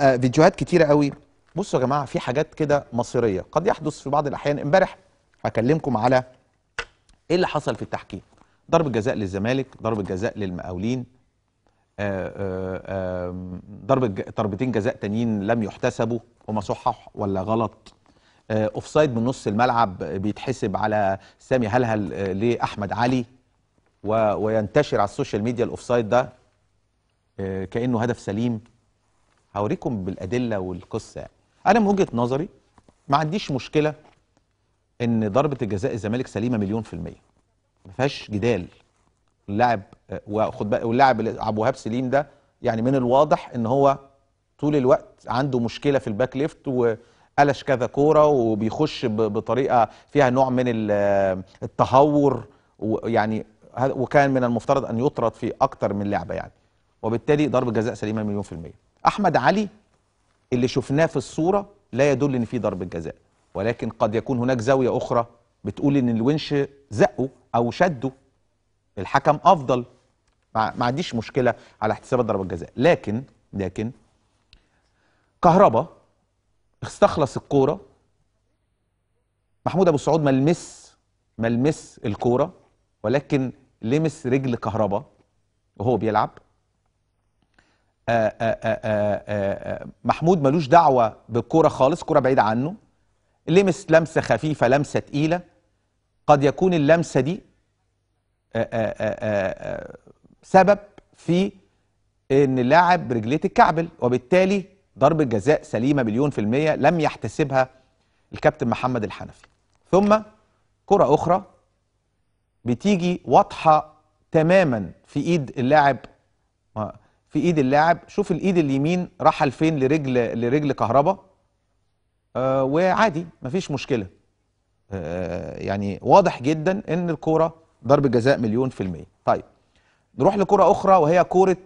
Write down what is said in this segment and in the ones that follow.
آه، فيديوهات كتيرة قوي بصوا يا جماعة في حاجات كده مصيرية قد يحدث في بعض الأحيان امبارح هكلمكم على ايه اللي حصل في التحكيم ضرب الجزاء للزمالك ضرب الجزاء للمقاولين آه، آه، ضرب ضربتين جزاء تانيين لم يحتسبوا هما صحح ولا غلط اوفسايد من نص الملعب بيتحسب على سامي هلهل لاحمد علي وينتشر على السوشيال ميديا الاوفسايد ده كانه هدف سليم هوريكم بالادله والقصه انا من وجهه نظري ما عنديش مشكله ان ضربه الجزاء الزمالك سليمه مليون في الميه ما فيهاش جدال اللاعب آه، وخد بقى واللاعب عبد الوهاب سليم ده يعني من الواضح ان هو طول الوقت عنده مشكله في الباك ليفت وقلش كذا كوره وبيخش بطريقه فيها نوع من آه، التهور ويعني وكان من المفترض ان يطرد في اكتر من لعبه يعني وبالتالي ضربه جزاء سليمه مليون في الميه احمد علي اللي شفناه في الصوره لا يدل ان في ضربه جزاء ولكن قد يكون هناك زاويه اخرى بتقول ان الونش زقه او شده الحكم افضل ما عنديش مشكله على احتساب ضربه الجزاء لكن لكن كهربا استخلص الكوره محمود ابو سعود ملمس ملمس الكوره ولكن لمس رجل كهربا وهو بيلعب آه، آه، آه، محمود ملوش دعوة بالكوره خالص كوره بعيدة عنه لمس لمسة خفيفة لمسة تقيلة قد يكون اللمسة دي سبب في ان اللاعب برجليه تتكعبل وبالتالي ضربة جزاء سليمة مليون في المية لم يحتسبها الكابتن محمد الحنفي ثم كرة أخرى بتيجي واضحة تماما في إيد اللاعب في ايد اللاعب شوف الايد اليمين رحل فين لرجل لرجل كهربا آه وعادي مفيش مشكله آه يعني واضح جدا ان الكوره ضرب جزاء مليون في الميه طيب نروح لكره اخرى وهي كوره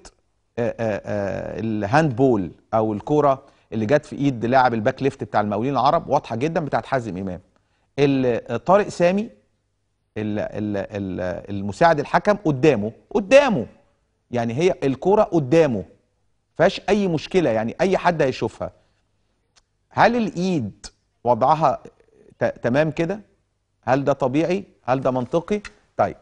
آه آه, آه، الهاند بول او الكوره اللي جت في ايد لاعب الباك ليفت بتاع المقاولين العرب واضحه جدا بتاعت حازم امام آه، طارق سامي المساعد الحكم قدامه قدامه يعني هي الكوره قدامه فيهاش اي مشكله يعني اي حد هيشوفها هل الايد وضعها تمام كده هل ده طبيعي هل ده منطقي طيب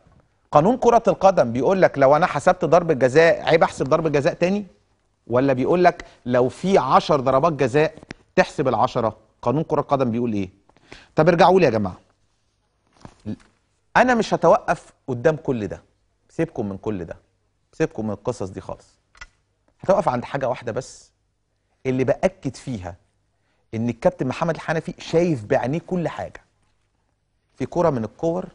قانون كره القدم بيقول لك لو انا حسبت ضربه جزاء عيب احسب ضربه جزاء تاني ولا بيقول لك لو في 10 ضربات جزاء تحسب العشرة قانون كره القدم بيقول ايه طب ارجعوا لي يا جماعه انا مش هتوقف قدام كل ده سيبكم من كل ده سيبكم من القصص دي خالص هتقف عند حاجه واحده بس اللي باكد فيها ان الكابتن محمد الحنفي شايف بعينيه كل حاجه في كره من الكور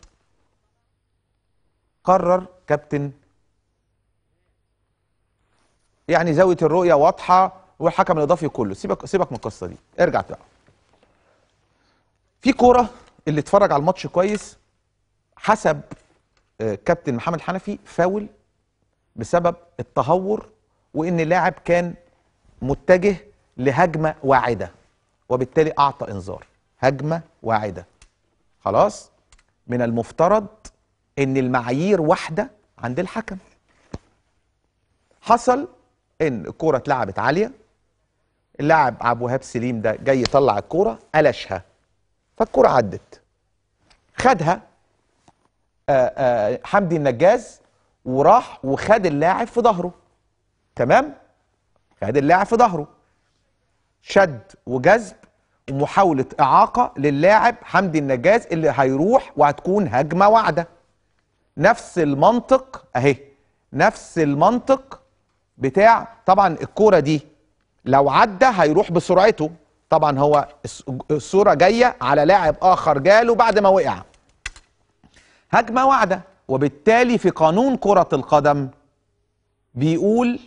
قرر كابتن يعني زاويه الرؤيه واضحه والحكم الاضافي كله سيبك سيبك من القصه دي ارجع بقى في كوره اللي اتفرج على الماتش كويس حسب آه، كابتن محمد الحنفي فاول بسبب التهور وان لاعب كان متجه لهجمه واعده وبالتالي اعطى انذار هجمه واعده خلاص من المفترض ان المعايير واحده عند الحكم حصل ان الكوره اتلعبت عاليه اللاعب عبد الوهاب سليم ده جاي يطلع الكوره قلشها فالكوره عدت خدها آآ آه، آآ آه، حمدي النجاز وراح وخد اللاعب في ظهره تمام خد اللاعب في ظهره شد وجذب ومحاولة إعاقة للاعب حمدي النجاز اللي هيروح وهتكون هجمة واعدة نفس المنطق أهي نفس المنطق بتاع طبعا الكورة دي لو عدى هيروح بسرعته طبعا هو الصورة جاية على لاعب آخر جاله بعد ما وقع هجمة واعدة وبالتالي في قانون كرة القدم بيقول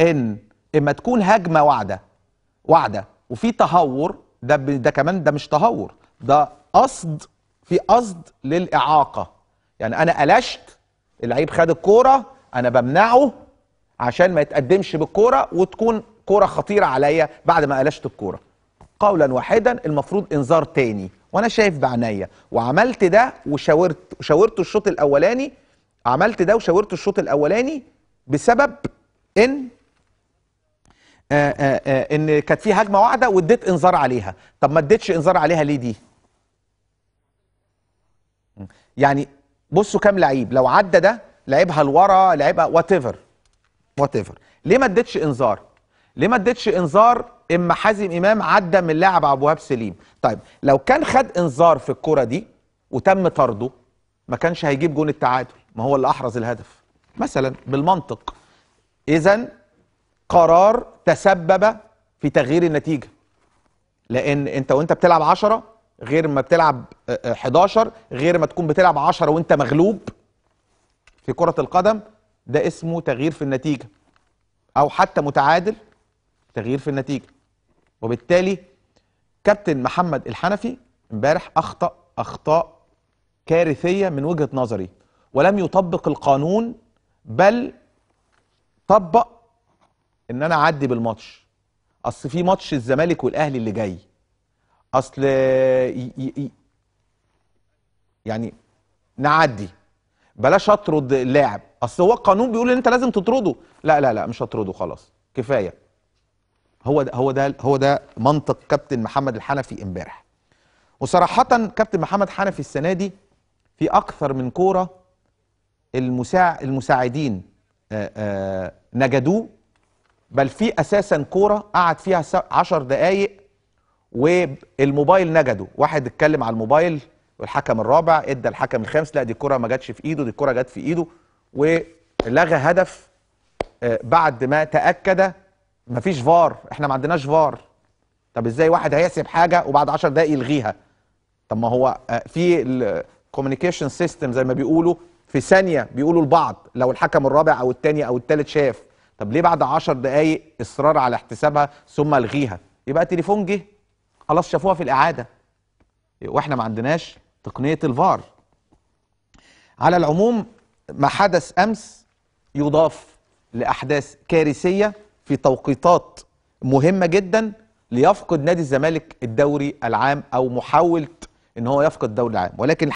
ان اما تكون هجمة واعدة واعدة وفي تهور ده ده كمان ده مش تهور ده قصد في قصد للإعاقة يعني أنا قلشت اللعيب خد الكورة أنا بمنعه عشان ما يتقدمش بالكورة وتكون كورة خطيرة عليا بعد ما قلشت الكورة قولا واحدا المفروض انذار تاني وانا شايف بعينيا وعملت ده وشاورت وشاورت الشوط الاولاني عملت ده وشاورت الشوط الاولاني بسبب ان آآ آه، آآ آه، آه، ان كانت في هجمه واحده واديت انذار عليها طب ما اديتش انذار عليها ليه دي يعني بصوا كام لعيب لو عدى ده لعبها لورا لعبها وات ايفر وات ايفر ليه ما اديتش انذار ليه ما اديتش انذار اما حازم امام عدى من لاعب عبد الوهاب سليم طيب لو كان خد انذار في الكره دي وتم طرده ما كانش هيجيب جون التعادل ما هو اللي احرز الهدف مثلا بالمنطق اذا قرار تسبب في تغيير النتيجه لان انت وانت بتلعب 10 غير ما بتلعب 11 آه، آه، غير ما تكون بتلعب 10 وانت مغلوب في كره القدم ده اسمه تغيير في النتيجه او حتى متعادل تغيير في النتيجه وبالتالي كابتن محمد الحنفي امبارح اخطا اخطاء كارثيه من وجهه نظري ولم يطبق القانون بل طبق ان انا اعدي بالماتش اصل في ماتش الزمالك والاهلي اللي جاي اصل يعني نعدي بلاش اطرد اللاعب اصل هو القانون بيقول ان انت لازم تطرده لا لا لا مش هطرده خلاص كفايه هو ده هو ده هو ده منطق كابتن محمد الحنفي امبارح وصراحه كابتن محمد حنفي السنه دي في اكثر من كوره المساع المساعدين آه، آه، نجدوه بل في اساسا كوره قعد فيها 10 دقائق والموبايل نجده واحد اتكلم على الموبايل والحكم الرابع ادى الحكم الخامس لا دي الكره ما جاتش في ايده دي الكره جت في ايده ولغى هدف آه، بعد ما تاكد مفيش فار احنا ما عندناش فار طب ازاي واحد هيحسب حاجه وبعد 10 دقائق يلغيها طب ما هو آه، في الكوميونيكيشن سيستم زي ما بيقولوا في ثانيه بيقولوا لبعض لو الحكم الرابع او الثاني او الثالث شاف طب ليه بعد 10 دقائق اصرار على احتسابها ثم الغيها يبقى التليفون جه خلاص شافوها في الاعاده واحنا ما عندناش تقنيه الفار على العموم ما حدث امس يضاف لاحداث كارثيه في توقيتات مهمة جدا ليفقد نادي الزمالك الدوري العام أو محاولة ان هو يفقد الدوري العام ولكن